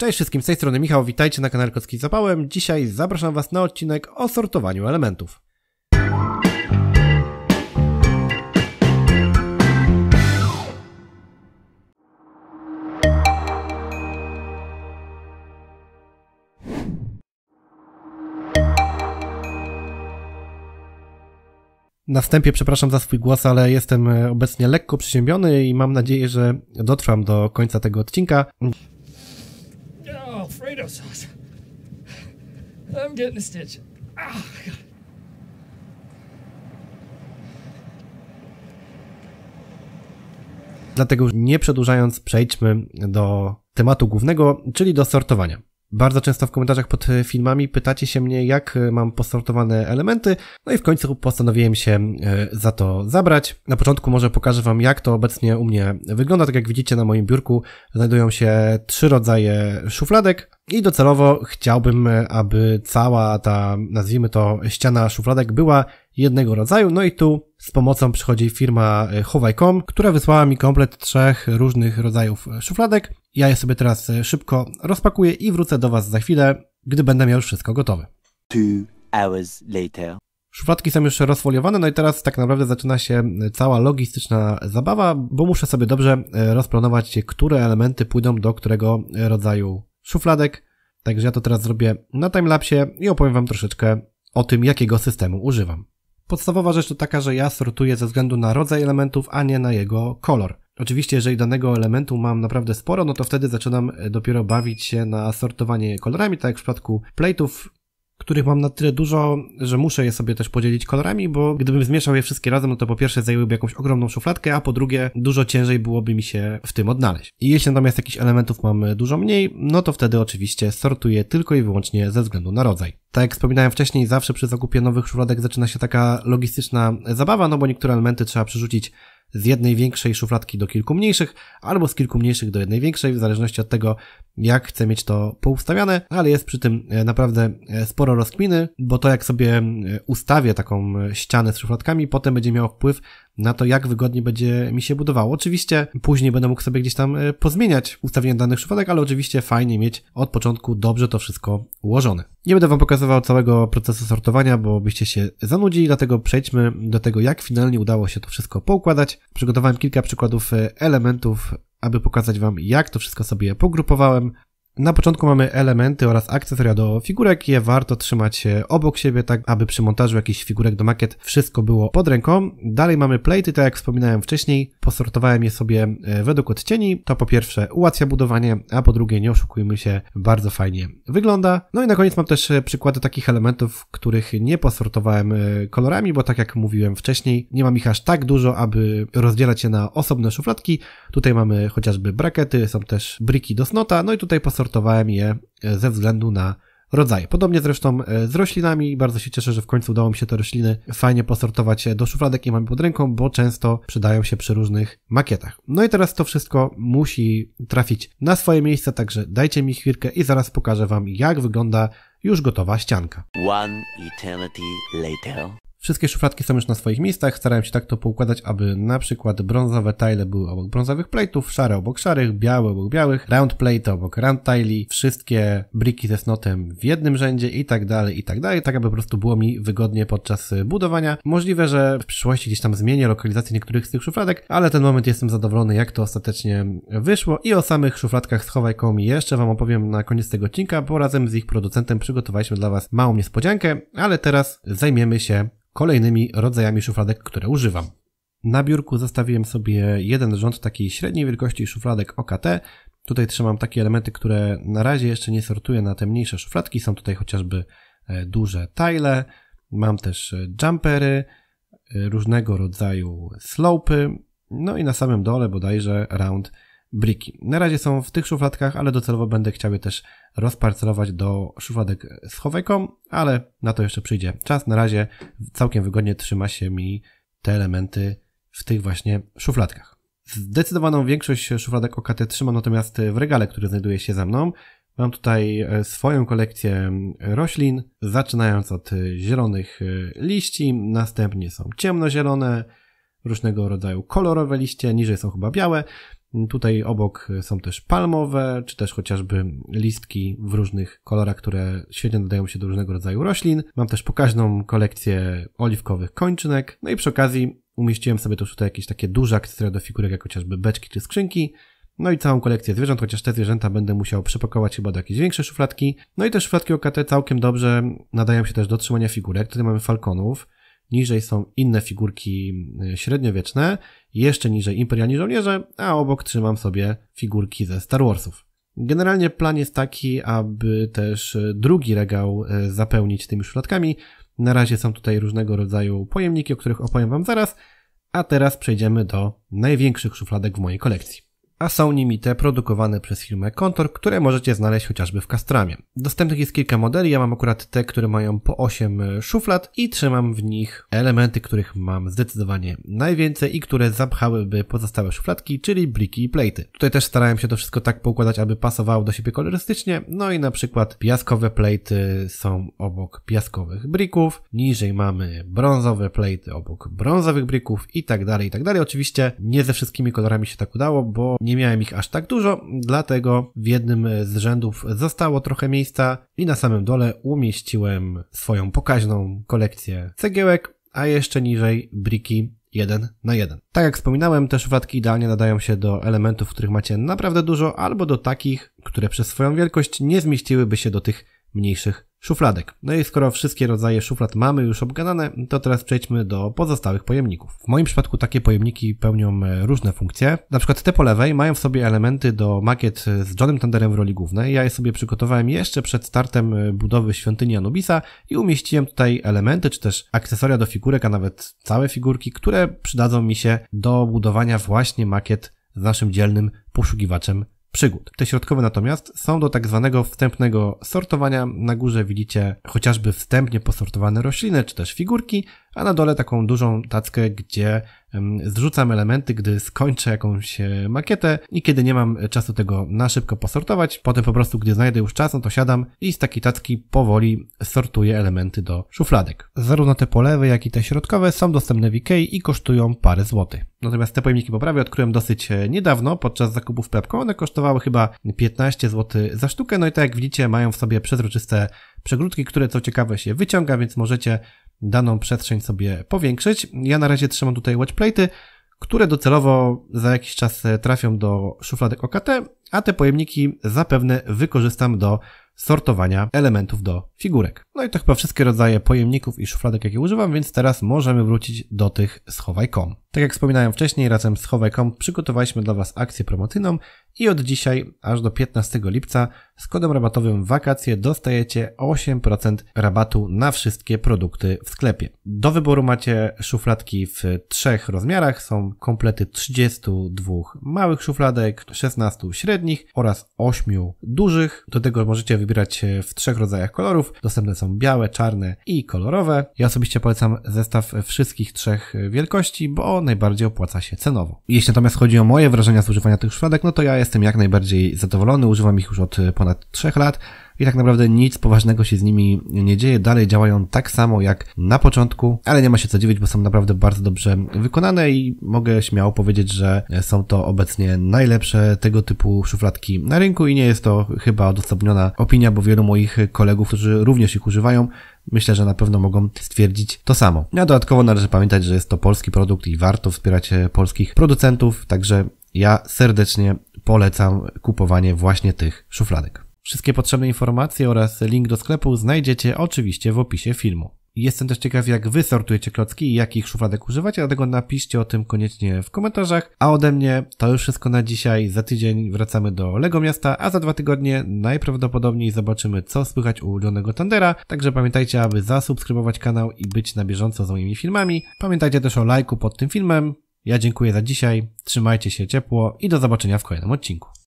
Cześć wszystkim, z tej strony Michał, witajcie na kanale Kocki Zapałem. Dzisiaj zapraszam Was na odcinek o sortowaniu elementów. Na wstępie przepraszam za swój głos, ale jestem e, obecnie lekko przyziębiony i mam nadzieję, że dotrwam do końca tego odcinka. Alfredo sauce. I'm getting a stitch. Oh, God. Dlatego nie przedłużając, przejdźmy do tematu głównego, czyli do sortowania. Bardzo często w komentarzach pod filmami pytacie się mnie, jak mam posortowane elementy, no i w końcu postanowiłem się e, za to zabrać. Na początku może pokażę Wam, jak to obecnie u mnie wygląda. Tak jak widzicie na moim biurku znajdują się trzy rodzaje szufladek. I docelowo chciałbym, e, aby cała ta, nazwijmy to, ściana szufladek była jednego rodzaju. No i tu z pomocą przychodzi firma e, Huawei.com, która wysłała mi komplet trzech różnych rodzajów e, szufladek. Ja je sobie teraz szybko rozpakuję i wrócę do Was za chwilę, gdy będę miał już wszystko gotowe. Two hours later. Szufladki są już rozfoliowane, no i teraz tak naprawdę zaczyna się cała logistyczna zabawa, bo muszę sobie dobrze rozplanować, które elementy pójdą do którego rodzaju szufladek. Także ja to teraz zrobię na timelapsie i opowiem Wam troszeczkę o tym, jakiego systemu używam. Podstawowa rzecz to taka, że ja sortuję ze względu na rodzaj elementów, a nie na jego kolor. Oczywiście, jeżeli danego elementu mam naprawdę sporo, no to wtedy zaczynam e, dopiero bawić się na sortowanie kolorami, tak jak w przypadku plate'ów, których mam na tyle dużo, że muszę je sobie też podzielić kolorami, bo gdybym zmieszał je wszystkie razem, no to po pierwsze zajęłyby jakąś ogromną szufladkę, a po drugie dużo ciężej byłoby mi się w tym odnaleźć. I jeśli natomiast jakichś elementów mamy dużo mniej, no to wtedy oczywiście sortuję tylko i wyłącznie ze względu na rodzaj. Tak jak wspominałem wcześniej, zawsze przy zakupie nowych szufladek zaczyna się taka logistyczna zabawa, no bo niektóre elementy trzeba przerzucić z jednej większej szufladki do kilku mniejszych, albo z kilku mniejszych do jednej większej, w zależności od tego, jak chcę mieć to poustawiane, ale jest przy tym e, naprawdę e, sporo rozkminy, bo to jak sobie e, ustawię taką ścianę z szufladkami, potem będzie miało wpływ na to, jak wygodnie będzie mi się budowało. Oczywiście później będę mógł sobie gdzieś tam e, pozmieniać ustawienie danych szufladek, ale oczywiście fajnie mieć od początku dobrze to wszystko ułożone. Nie będę Wam pokazywał całego procesu sortowania, bo byście się zanudzili, dlatego przejdźmy do tego, jak finalnie udało się to wszystko poukładać. Przygotowałem kilka przykładów e, elementów, aby pokazać Wam, jak to wszystko sobie pogrupowałem. Na początku mamy elementy oraz akcesoria do figurek. Je warto trzymać obok siebie, tak aby przy montażu jakichś figurek do makiet wszystko było pod ręką. Dalej mamy plejty, tak jak wspominałem wcześniej. Posortowałem je sobie e, według odcieni. To po pierwsze ułatwia budowanie, a po drugie nie oszukujmy się, bardzo fajnie wygląda. No i na koniec mam też e, przykłady takich elementów, których nie posortowałem e, kolorami, bo tak jak mówiłem wcześniej, nie mam ich aż tak dużo, aby rozdzielać je na osobne szufladki. Tutaj mamy chociażby brakety, są też briki do snota, no i tutaj posortowałem sortowałem je e, ze względu na rodzaje. Podobnie zresztą e, z roślinami. Bardzo się cieszę, że w końcu udało mi się te rośliny fajnie posortować e, do szufladek i mamy pod ręką, bo często przydają się przy różnych makietach. No i teraz to wszystko musi trafić na swoje miejsce, także dajcie mi chwilkę i zaraz pokażę Wam, jak wygląda już gotowa ścianka. One eternity later. Wszystkie szufladki są już na swoich miejscach, starałem się tak to poukładać, aby na przykład brązowe tile były obok brązowych plate'ów, szare obok szarych, białe obok białych, round plate obok round tile'i, wszystkie briki ze snotem w jednym rzędzie i tak dalej, i tak dalej, tak aby po prostu było mi wygodnie podczas y, budowania. Możliwe, że w przyszłości gdzieś tam zmienię lokalizację niektórych z tych szufladek, ale ten moment jestem zadowolony, jak to ostatecznie wyszło i o samych szufladkach schowaj komi jeszcze Wam opowiem na koniec tego odcinka, bo razem z ich producentem przygotowaliśmy dla Was małą niespodziankę, ale teraz zajmiemy się kolejnymi rodzajami szufladek, które używam. Na biurku zostawiłem sobie jeden rząd takiej średniej wielkości szufladek OKT. Tutaj trzymam takie elementy, które na razie jeszcze nie sortuję na te mniejsze szufladki. Są tutaj chociażby e, duże tile, mam też e, jumpery, e, różnego rodzaju slopy, no i na samym dole bodajże round briki. Na razie są w tych szufladkach, ale docelowo będę chciał je też rozparcelować do szufladek z Hoveką, ale na to jeszcze przyjdzie czas. Na razie całkiem wygodnie trzyma się mi te elementy w tych właśnie szufladkach. Zdecydowaną większość szufladek OKT trzymam natomiast w regale, który znajduje się za mną. Mam tutaj e, swoją kolekcję roślin, zaczynając od e, zielonych e, liści, następnie są ciemnozielone, różnego rodzaju kolorowe liście, niżej są chyba białe, Tutaj obok są też palmowe, czy też chociażby listki w różnych kolorach, które świetnie dodają się do różnego rodzaju roślin. Mam też pokaźną kolekcję oliwkowych kończynek. No i przy okazji umieściłem sobie też tutaj jakieś takie duże akcesoria do figurek, jak chociażby beczki czy skrzynki. No i całą kolekcję zwierząt, chociaż te zwierzęta będę musiał przepakować chyba do jakiejś większej szufladki. No i te szufladki OKT całkiem dobrze nadają się też do trzymania figurek. Tutaj mamy falkonów, niżej są inne figurki e, średniowieczne, jeszcze niżej imperialni żołnierze, a obok trzymam sobie figurki ze Star Warsów. Generalnie plan jest taki, aby też e, drugi regał e, zapełnić tymi szufladkami. Na razie są tutaj różnego rodzaju pojemniki, o których opowiem Wam zaraz, a teraz przejdziemy do największych szufladek w mojej kolekcji a są nimi te produkowane przez firmę Kontor, które możecie znaleźć chociażby w Kastramie. Dostępnych jest kilka modeli, ja mam akurat te, które mają po 8 e, szuflad i trzymam w nich elementy, których mam zdecydowanie najwięcej i które zapchałyby pozostałe szufladki, czyli bliki i plejty. Tutaj też starałem się to wszystko tak poukładać, aby pasowało do siebie kolorystycznie, no i na przykład piaskowe plejty są obok piaskowych brików, niżej mamy brązowe plejty obok brązowych brików i tak dalej, i tak dalej. Oczywiście nie ze wszystkimi kolorami się tak udało, bo nie miałem ich aż tak dużo, dlatego w jednym z rzędów zostało trochę miejsca i na samym dole umieściłem swoją pokaźną kolekcję cegiełek, a jeszcze niżej briki 1 na 1. Tak jak wspominałem, te szufladki idealnie nadają się do elementów, których macie naprawdę dużo, albo do takich, które przez swoją wielkość nie zmieściłyby się do tych mniejszych szufladek. No i skoro wszystkie rodzaje szuflad mamy już obgadane, to teraz przejdźmy do pozostałych pojemników. W moim przypadku takie pojemniki pełnią e, różne funkcje. Na przykład te po lewej mają w sobie elementy do makiet z Johnem Thunderem w roli głównej. Ja je sobie przygotowałem jeszcze przed startem e, budowy świątyni Anubisa i umieściłem tutaj elementy, czy też akcesoria do figurek, a nawet całe figurki, które przydadzą mi się do budowania właśnie makiet z naszym dzielnym poszukiwaczem przygód. Te środkowe natomiast są do tak zwanego wstępnego sortowania. Na górze widzicie chociażby wstępnie posortowane rośliny czy też figurki, a na dole taką dużą tackę, gdzie zrzucam elementy, gdy skończę jakąś e, makietę i kiedy nie mam czasu tego na szybko posortować. Potem po prostu, gdy znajdę już czas, no to siadam i z takiej tacki powoli sortuję elementy do szufladek. Zarówno te polewy, jak i te środkowe są dostępne w Ikei i kosztują parę złotych. Natomiast te pojemniki poprawy odkryłem dosyć e, niedawno podczas zakupów Pepko. One kosztowały chyba 15 zł za sztukę, no i tak jak widzicie mają w sobie przezroczyste przegródki, które co ciekawe się wyciąga, więc możecie daną przestrzeń sobie powiększyć. Ja na razie trzymam tutaj watchplate'y, które docelowo za jakiś czas e, trafią do szufladek OKT, a te pojemniki zapewne wykorzystam do sortowania elementów do figurek. No i to chyba wszystkie rodzaje pojemników i szufladek, jakie używam, więc teraz możemy wrócić do tych schowajcom. Tak jak wspominałem wcześniej, razem z Howeką przygotowaliśmy dla Was akcję promocyjną i od dzisiaj aż do 15 lipca z kodem rabatowym wakacje dostajecie 8% rabatu na wszystkie produkty w sklepie. Do wyboru macie szufladki w trzech rozmiarach. Są komplety 32 małych szufladek, 16 średnich oraz 8 dużych. Do tego możecie wybierać w trzech rodzajach kolorów. Dostępne są białe, czarne i kolorowe. Ja osobiście polecam zestaw wszystkich trzech wielkości, bo najbardziej opłaca się cenowo. Jeśli natomiast chodzi o moje wrażenia z używania tych szufladek, no to ja jestem jak najbardziej zadowolony, używam ich już od ponad 3 lat i tak naprawdę nic poważnego się z nimi nie dzieje. Dalej działają tak samo jak na początku, ale nie ma się co dziwić, bo są naprawdę bardzo dobrze wykonane i mogę śmiało powiedzieć, że są to obecnie najlepsze tego typu szufladki na rynku i nie jest to chyba odosobniona opinia, bo wielu moich kolegów, którzy również ich używają, Myślę, że na pewno mogą stwierdzić to samo. No a dodatkowo należy pamiętać, że jest to polski produkt i warto wspierać e, polskich producentów, także ja serdecznie polecam kupowanie właśnie tych szufladek. Wszystkie potrzebne informacje oraz link do sklepu znajdziecie oczywiście w opisie filmu. Jestem też ciekaw, jak wy sortujecie klocki i jakich szufladek używacie, dlatego napiszcie o tym koniecznie w komentarzach. A ode mnie to już wszystko na dzisiaj. Za tydzień wracamy do Lego Miasta, a za dwa tygodnie najprawdopodobniej zobaczymy, co słychać u ulubionego Tandera. Także pamiętajcie, aby zasubskrybować kanał i być na bieżąco z moimi filmami. Pamiętajcie też o lajku pod tym filmem. Ja dziękuję za dzisiaj, trzymajcie się ciepło i do zobaczenia w kolejnym odcinku.